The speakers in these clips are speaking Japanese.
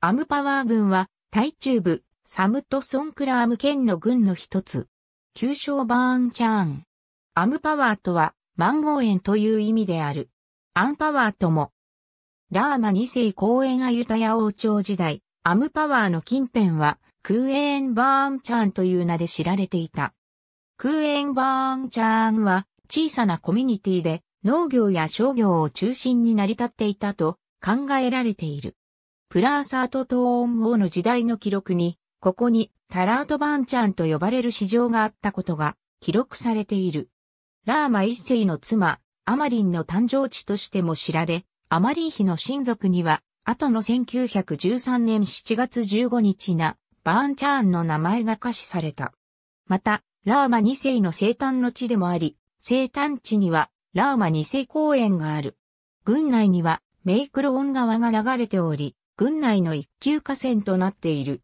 アムパワー軍は、イ中部、サムトソンクラーム県の軍の一つ。旧称バーンチャーン。アムパワーとは、マンゴー園という意味である。アンパワーとも。ラーマ2世公園がユタヤ王朝時代、アムパワーの近辺は、空園バーンチャーンという名で知られていた。空園バーンチャーンは、小さなコミュニティで、農業や商業を中心に成り立っていたと考えられている。プラーサートトーン王の時代の記録に、ここにタラートバンチャンと呼ばれる市場があったことが記録されている。ラーマ一世の妻、アマリンの誕生地としても知られ、アマリン妃の親族には、後の1913年7月15日な、バーンチャーンの名前が可視された。また、ラーマ2世の生誕の地でもあり、生誕地には、ラーマ2世公園がある。郡内には、メイクロン川が流れており、軍内の一級河川となっている。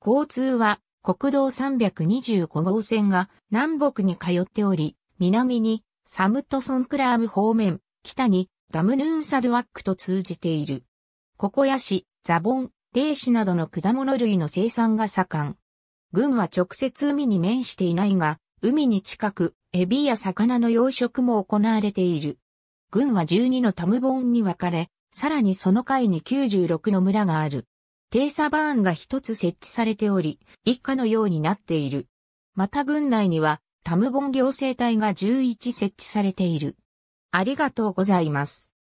交通は国道325号線が南北に通っており、南にサムトソンクラーム方面、北にダムヌーンサドワックと通じている。ココヤシ、ザボン、レイシなどの果物類の生産が盛ん。軍は直接海に面していないが、海に近く、エビや魚の養殖も行われている。軍は12のタムボンに分かれ、さらにその階に96の村がある。低車バーンが一つ設置されており、一家のようになっている。また軍内にはタムボン行政隊が11設置されている。ありがとうございます。